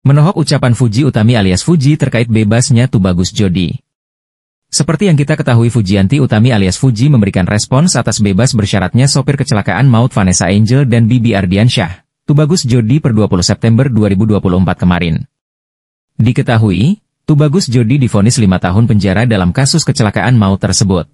Menohok ucapan Fuji Utami alias Fuji terkait bebasnya Tubagus Jodi. Seperti yang kita ketahui Fujianti Utami alias Fuji memberikan respons atas bebas bersyaratnya sopir kecelakaan maut Vanessa Angel dan Bibi Ardiansyah, Tubagus Jodi per 20 September 2024 kemarin. Diketahui, Tubagus Jodi difonis 5 tahun penjara dalam kasus kecelakaan maut tersebut.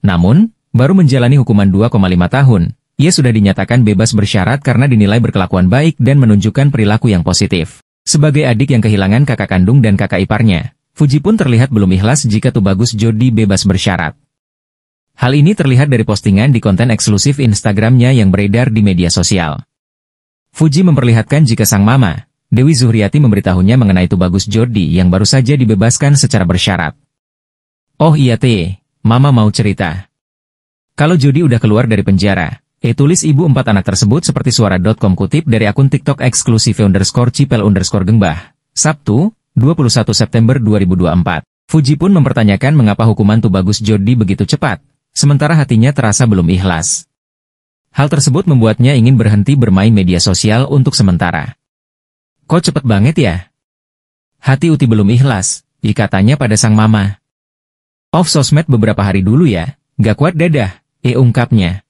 Namun, baru menjalani hukuman 2,5 tahun, ia sudah dinyatakan bebas bersyarat karena dinilai berkelakuan baik dan menunjukkan perilaku yang positif. Sebagai adik yang kehilangan kakak kandung dan kakak iparnya, Fuji pun terlihat belum ikhlas jika Tubagus Jody bebas bersyarat. Hal ini terlihat dari postingan di konten eksklusif Instagramnya yang beredar di media sosial. Fuji memperlihatkan jika sang mama, Dewi Zuhriati memberitahunya mengenai Tubagus Jody yang baru saja dibebaskan secara bersyarat. Oh iya teh, mama mau cerita. Kalau Jody udah keluar dari penjara, E tulis ibu empat anak tersebut seperti suara.com kutip dari akun TikTok eksklusif underscore cipel underscore gengbah. Sabtu, 21 September 2024. Fuji pun mempertanyakan mengapa hukuman Tubagus Jody begitu cepat, sementara hatinya terasa belum ikhlas. Hal tersebut membuatnya ingin berhenti bermain media sosial untuk sementara. Kok cepet banget ya? Hati Uti belum ikhlas, dikatanya pada sang mama. Off sosmed beberapa hari dulu ya, gak kuat dadah, e ungkapnya.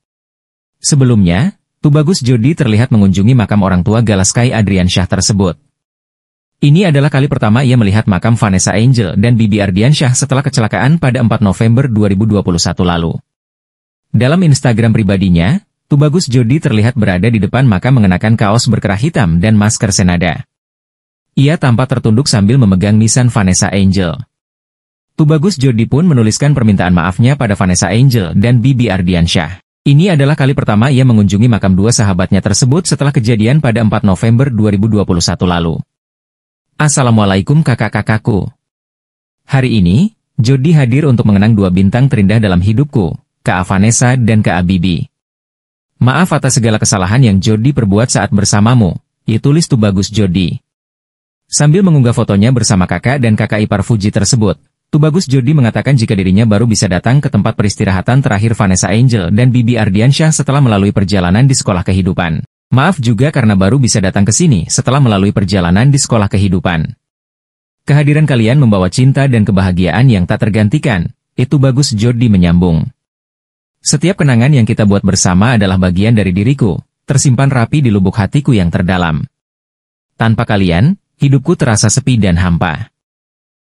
Sebelumnya, Tubagus Jodi terlihat mengunjungi makam orang tua Galaskai Adrian Syah tersebut. Ini adalah kali pertama ia melihat makam Vanessa Angel dan Bibi Ardiansyah setelah kecelakaan pada 4 November 2021 lalu. Dalam Instagram pribadinya, Tubagus Jodi terlihat berada di depan makam mengenakan kaos berkerah hitam dan masker senada. Ia tampak tertunduk sambil memegang nisan Vanessa Angel. Tubagus Jodi pun menuliskan permintaan maafnya pada Vanessa Angel dan Bibi Ardiansyah. Ini adalah kali pertama ia mengunjungi makam dua sahabatnya tersebut setelah kejadian pada 4 November 2021 lalu. Assalamualaikum kakak-kakakku. Hari ini, Jody hadir untuk mengenang dua bintang terindah dalam hidupku, Kak Vanessa dan Kak Abibi. Maaf atas segala kesalahan yang Jody perbuat saat bersamamu, Itulah tulis bagus Jody. Sambil mengunggah fotonya bersama kakak dan kakak ipar Fuji tersebut, Tubagus Jody mengatakan jika dirinya baru bisa datang ke tempat peristirahatan terakhir Vanessa Angel dan Bibi Ardiansyah setelah melalui perjalanan di sekolah kehidupan. Maaf juga karena baru bisa datang ke sini setelah melalui perjalanan di sekolah kehidupan. Kehadiran kalian membawa cinta dan kebahagiaan yang tak tergantikan, itu bagus Jody menyambung. Setiap kenangan yang kita buat bersama adalah bagian dari diriku, tersimpan rapi di lubuk hatiku yang terdalam. Tanpa kalian, hidupku terasa sepi dan hampa.